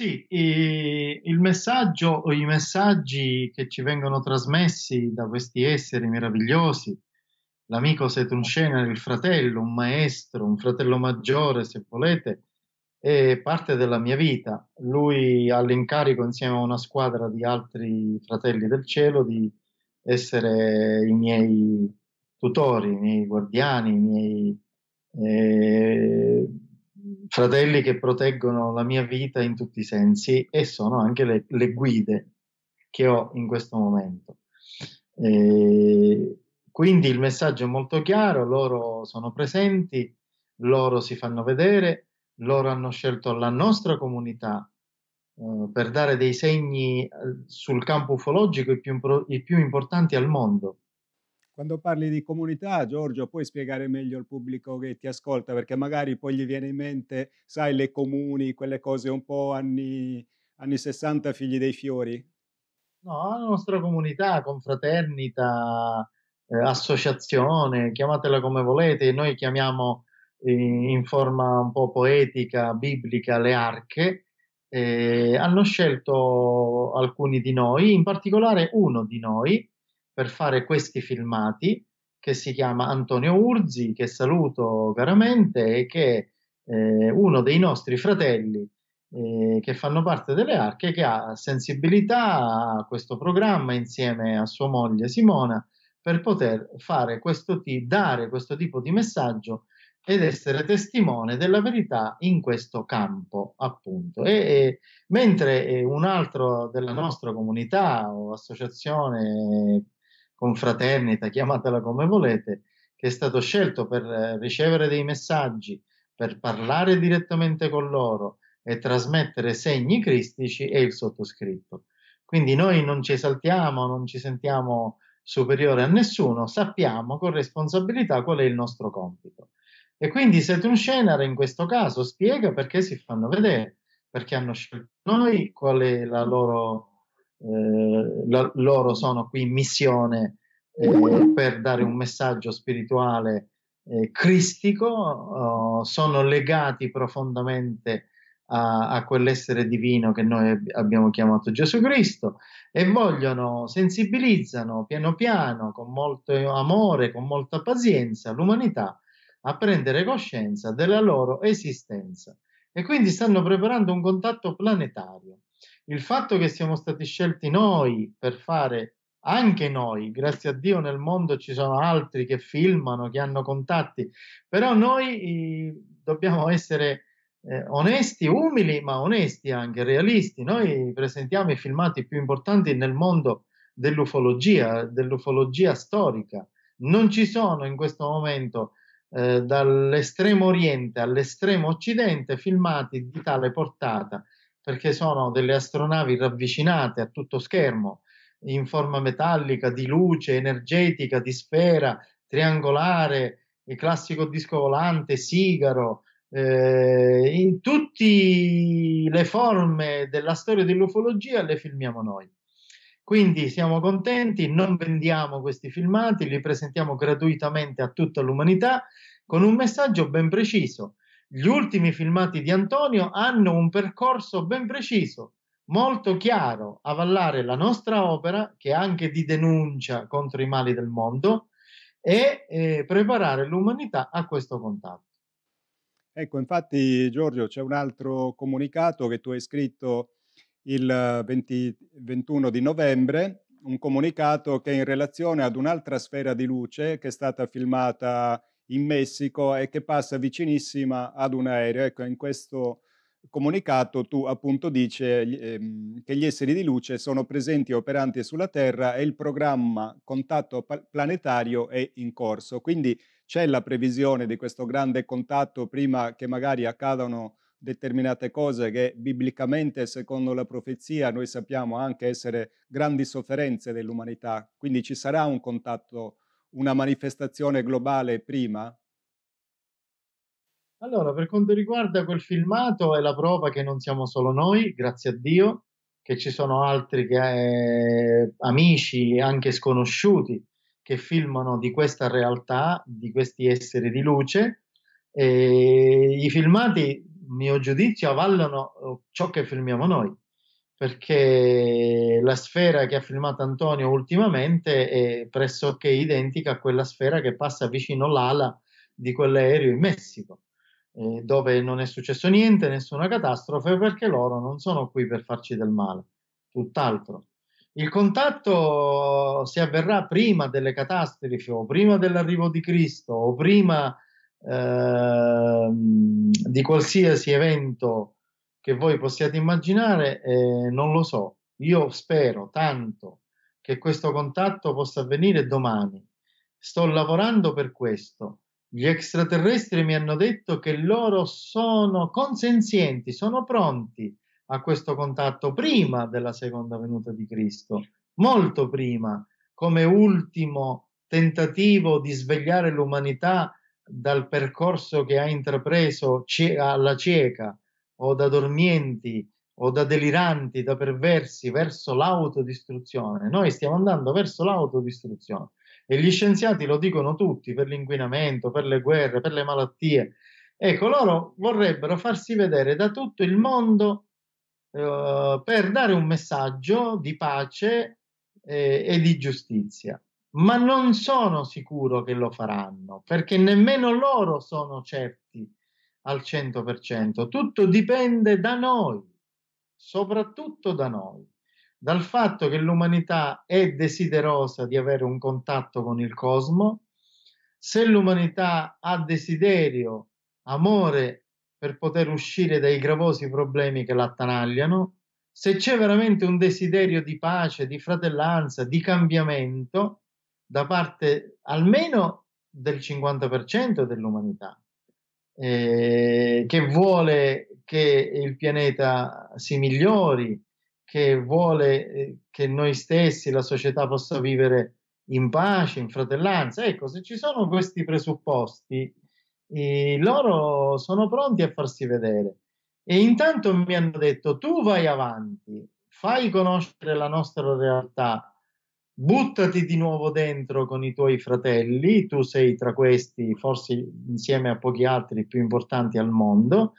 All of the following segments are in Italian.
Sì, il messaggio o i messaggi che ci vengono trasmessi da questi esseri meravigliosi, l'amico Setrunscener, il fratello, un maestro, un fratello maggiore, se volete, è parte della mia vita. Lui ha l'incarico, insieme a una squadra di altri fratelli del cielo, di essere i miei tutori, i miei guardiani, i miei... Eh, fratelli che proteggono la mia vita in tutti i sensi e sono anche le, le guide che ho in questo momento. E quindi il messaggio è molto chiaro, loro sono presenti, loro si fanno vedere, loro hanno scelto la nostra comunità eh, per dare dei segni eh, sul campo ufologico i più, i più importanti al mondo quando parli di comunità, Giorgio, puoi spiegare meglio al pubblico che ti ascolta, perché magari poi gli viene in mente, sai, le comuni, quelle cose un po' anni, anni 60, figli dei fiori. No, la nostra comunità, confraternita, eh, associazione, chiamatela come volete, noi chiamiamo eh, in forma un po' poetica, biblica, le arche, eh, hanno scelto alcuni di noi, in particolare uno di noi, per fare questi filmati che si chiama Antonio Urzi, che saluto veramente e che è eh, uno dei nostri fratelli eh, che fanno parte delle arche che ha sensibilità a questo programma insieme a sua moglie Simona per poter fare questo t- dare questo tipo di messaggio ed essere testimone della verità in questo campo, appunto. E, e, mentre un altro della nostra comunità o associazione confraternita, chiamatela come volete, che è stato scelto per eh, ricevere dei messaggi, per parlare direttamente con loro e trasmettere segni cristici è il sottoscritto. Quindi noi non ci esaltiamo, non ci sentiamo superiore a nessuno, sappiamo con responsabilità qual è il nostro compito. E quindi un scenario in questo caso spiega perché si fanno vedere, perché hanno scelto noi qual è la loro eh, la, loro sono qui in missione eh, mm. per dare un messaggio spirituale eh, cristico, oh, sono legati profondamente a, a, quell'essere divino che noi abbiamo chiamato Gesù Cristo e vogliono, sensibilizzano piano piano, con molto amore, con molta pazienza, l'umanità a prendere coscienza della loro esistenza e quindi stanno preparando un contatto planetario il fatto che siamo stati scelti noi per fare anche noi, grazie a Dio nel mondo ci sono altri che filmano, che hanno contatti, però noi eh, dobbiamo essere eh, onesti, umili, ma onesti anche, realisti. Noi presentiamo i filmati più importanti nel mondo dell'ufologia, dell'ufologia storica. Non ci sono in questo momento eh, dall'estremo oriente all'estremo occidente filmati di tale portata perché sono delle astronavi ravvicinate a tutto schermo, in forma metallica, di luce, energetica, di sfera, triangolare, il classico disco volante, sigaro, eh, in tutte le forme della storia dell'ufologia le filmiamo noi. Quindi siamo contenti, non vendiamo questi filmati, li presentiamo gratuitamente a tutta l'umanità con un messaggio ben preciso. Gli ultimi filmati di Antonio hanno un percorso ben preciso, molto chiaro, avallare la nostra opera, che è anche di denuncia contro i mali del mondo, e eh, preparare l'umanità a questo contatto. Ecco, infatti Giorgio, c'è un altro comunicato che tu hai scritto il 20, 21 di novembre, un comunicato che è in relazione ad un'altra sfera di luce che è stata filmata in Messico e che passa vicinissima ad un aereo. Ecco, in questo comunicato tu appunto dici ehm, che gli esseri di luce sono presenti e operanti sulla Terra e il programma contatto planetario è in corso. Quindi c'è la previsione di questo grande contatto prima che magari accadano determinate cose che biblicamente, secondo la profezia, noi sappiamo anche essere grandi sofferenze dell'umanità. Quindi ci sarà un contatto una manifestazione globale prima? Allora, per quanto riguarda quel filmato, è la prova che non siamo solo noi, grazie a Dio, che ci sono altri che, eh, amici, anche sconosciuti, che filmano di questa realtà, di questi esseri di luce. E I filmati, mio giudizio, avallano eh, ciò che filmiamo noi perché la sfera che ha filmato Antonio ultimamente è pressoché identica a quella sfera che passa vicino l'ala di quell'aereo in Messico, eh, dove non è successo niente, nessuna catastrofe, perché loro non sono qui per farci del male, tutt'altro. Il contatto si avverrà prima delle catastrofi o prima dell'arrivo di Cristo o prima eh, di qualsiasi evento che voi possiate immaginare, eh, non lo so. Io spero tanto che questo contatto possa avvenire domani. Sto lavorando per questo. Gli extraterrestri mi hanno detto che loro sono consenzienti, sono pronti a questo contatto prima della seconda venuta di Cristo, molto prima, come ultimo tentativo di svegliare l'umanità dal percorso che ha intrapreso alla cieca o da dormienti o da deliranti, da perversi verso l'autodistruzione. Noi stiamo andando verso l'autodistruzione e gli scienziati lo dicono tutti per l'inquinamento, per le guerre, per le malattie. Ecco, loro vorrebbero farsi vedere da tutto il mondo eh, per dare un messaggio di pace eh, e di giustizia ma non sono sicuro che lo faranno, perché nemmeno loro sono certi al 100%, tutto dipende da noi, soprattutto da noi, dal fatto che l'umanità è desiderosa di avere un contatto con il cosmo, se l'umanità ha desiderio, amore per poter uscire dai gravosi problemi che l'attanagliano, se c'è veramente un desiderio di pace, di fratellanza, di cambiamento da parte almeno del 50% dell'umanità, eh, che vuole che il pianeta si migliori, che vuole eh, che noi stessi, la società possa vivere in pace, in fratellanza. Ecco, se ci sono questi presupposti, eh, loro sono pronti a farsi vedere. E intanto mi hanno detto, tu vai avanti, fai conoscere la nostra realtà buttati di nuovo dentro con i tuoi fratelli, tu sei tra questi, forse insieme a pochi altri più importanti al mondo,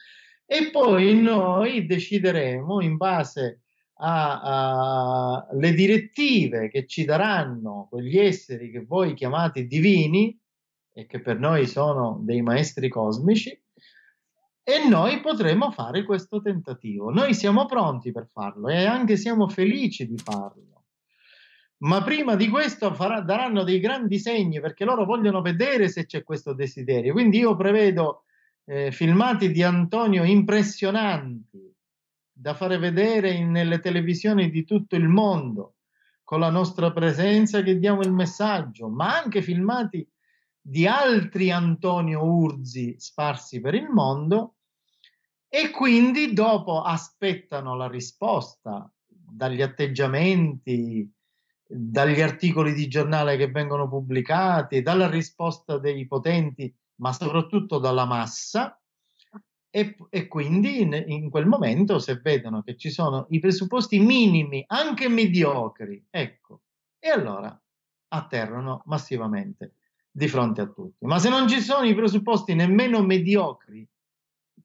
e poi noi decideremo in base alle direttive che ci daranno quegli esseri che voi chiamate divini e che per noi sono dei maestri cosmici, e noi potremo fare questo tentativo. Noi siamo pronti per farlo e anche siamo felici di farlo ma prima di questo farà, daranno dei grandi segni perché loro vogliono vedere se c'è questo desiderio. Quindi io prevedo eh, filmati di Antonio impressionanti da fare vedere in, nelle televisioni di tutto il mondo, con la nostra presenza che diamo il messaggio, ma anche filmati di altri Antonio Urzi sparsi per il mondo e quindi dopo aspettano la risposta dagli atteggiamenti, dagli articoli di giornale che vengono pubblicati, dalla risposta dei potenti, ma soprattutto dalla massa. E, e quindi in, in, quel momento, se vedono che ci sono i presupposti minimi, anche mediocri, ecco, e allora atterrano massivamente di fronte a tutti. Ma se non ci sono i presupposti nemmeno mediocri,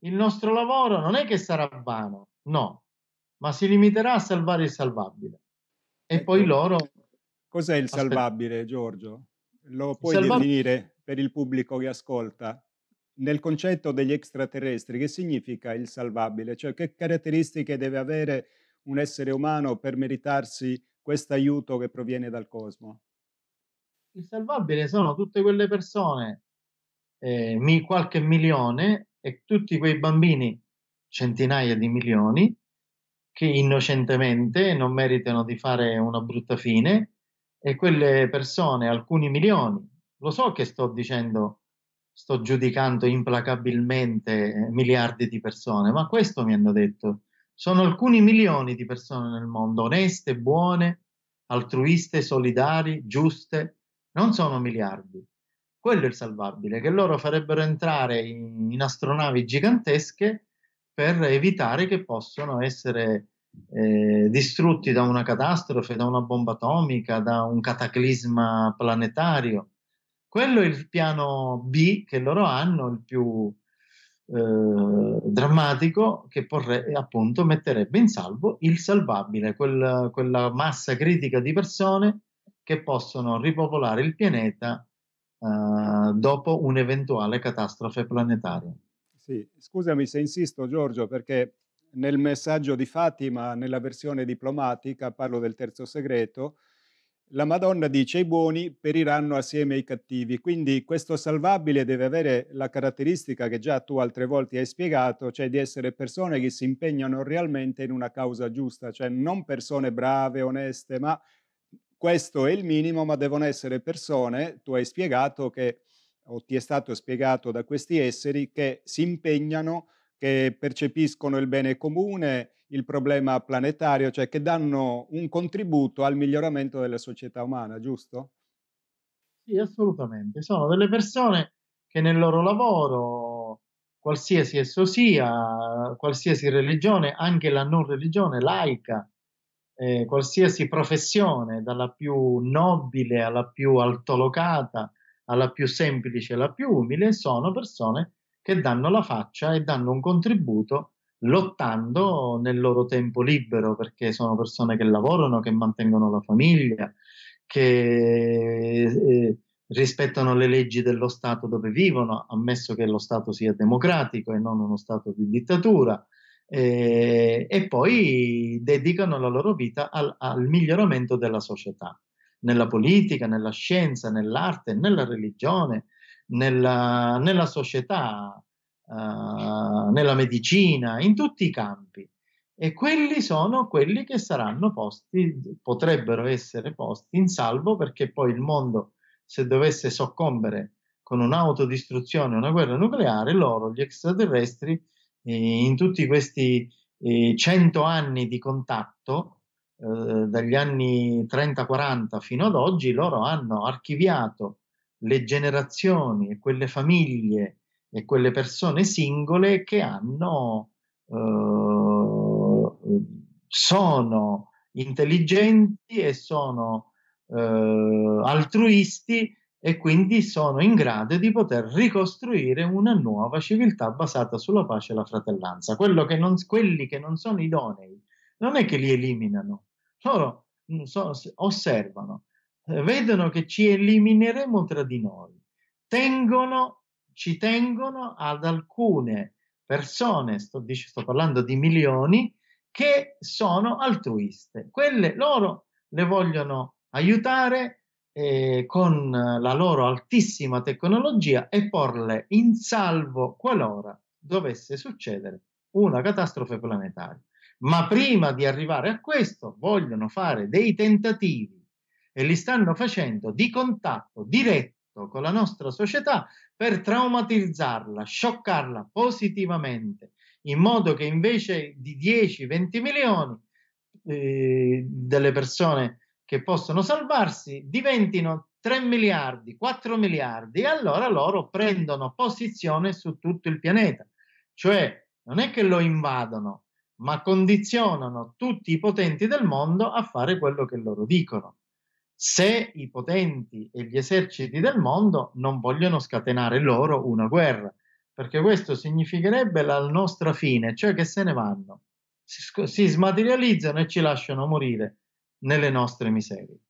il nostro lavoro non è che sarà vano, no, ma si limiterà a salvare il salvabile. E poi ecco. loro Cos'è il salvabile, Aspetta. Giorgio? Lo puoi Salva... definire per il pubblico che ascolta? Nel concetto degli extraterrestri, che significa il salvabile? Cioè, che caratteristiche deve avere un essere umano per meritarsi questo aiuto che proviene dal cosmo? Il salvabile sono tutte quelle persone, eh, qualche milione, e tutti quei bambini, centinaia di milioni, che innocentemente non meritano di fare una brutta fine e quelle persone, alcuni milioni, lo so che sto dicendo, sto giudicando implacabilmente miliardi di persone, ma questo mi hanno detto, sono alcuni milioni di persone nel mondo, oneste, buone, altruiste, solidari, giuste, non sono miliardi. Quello è il salvabile, che loro farebbero entrare in, in astronavi gigantesche per evitare che possano essere eh, distrutti da una catastrofe, da una bomba atomica, da un cataclisma planetario. Quello è il piano B che loro hanno, il più eh, drammatico, che porre, eh, appunto metterebbe in salvo il salvabile, quel, quella massa critica di persone che possono ripopolare il pianeta eh, dopo un'eventuale catastrofe planetaria. Sì, scusami se insisto Giorgio perché nel messaggio di Fatima, nella versione diplomatica, parlo del terzo segreto, la Madonna dice i buoni periranno assieme ai cattivi, quindi questo salvabile deve avere la caratteristica che già tu altre volte hai spiegato, cioè di essere persone che si impegnano realmente in una causa giusta, cioè non persone brave, oneste, ma questo è il minimo, ma devono essere persone, tu hai spiegato che, o ti è stato spiegato da questi esseri, che si impegnano che percepiscono il bene comune, il problema planetario, cioè che danno un contributo al miglioramento della società umana, giusto? Sì, assolutamente. Sono delle persone che nel loro lavoro, qualsiasi esso sia, qualsiasi religione, anche la non religione laica, eh, qualsiasi professione, dalla più nobile alla più altolocata, alla più semplice, alla più umile, sono persone che che danno la faccia e danno un contributo lottando nel loro tempo libero, perché sono persone che lavorano, che mantengono la famiglia, che eh, rispettano le leggi dello Stato dove vivono, ammesso che lo Stato sia democratico e non uno Stato di dittatura, eh, e poi dedicano la loro vita al, al miglioramento della società, nella politica, nella scienza, nell'arte, nella religione, nella, nella società, uh, nella medicina, in tutti i campi. E quelli sono quelli che saranno posti, potrebbero essere posti in salvo perché poi il mondo, se dovesse soccombere con un'autodistruzione, una guerra nucleare, loro, gli extraterrestri, eh, in tutti questi eh, cento anni di contatto, dagli anni 30-40 fino ad oggi, loro hanno archiviato le generazioni e quelle famiglie e quelle persone singole che hanno, eh, sono intelligenti e sono eh, altruisti e quindi sono in grado di poter ricostruire una nuova civiltà basata sulla pace e la fratellanza. Che non, quelli che non sono idonei non è che li eliminano, loro mm, so, osservano eh, vedono che ci elimineremo tra di noi, tengono, ci tengono ad alcune persone, sto, sto parlando di milioni, che sono altruiste. Quelle loro le vogliono aiutare eh, con la loro altissima tecnologia e porle in salvo qualora dovesse succedere una catastrofe planetaria. Ma prima di arrivare a questo vogliono fare dei tentativi e li stanno facendo di contatto diretto con la nostra società per traumatizzarla, scioccarla positivamente, in modo che invece di 10-20 milioni eh, delle persone che possono salvarsi diventino 3 miliardi, 4 miliardi e allora loro prendono posizione su tutto il pianeta. Cioè non è che lo invadono, ma condizionano tutti i potenti del mondo a fare quello che loro dicono se i potenti e gli eserciti del mondo non vogliono scatenare loro una guerra, perché questo significherebbe la nostra fine, cioè che se ne vanno, si, si smaterializzano e ci lasciano morire nelle nostre miserie.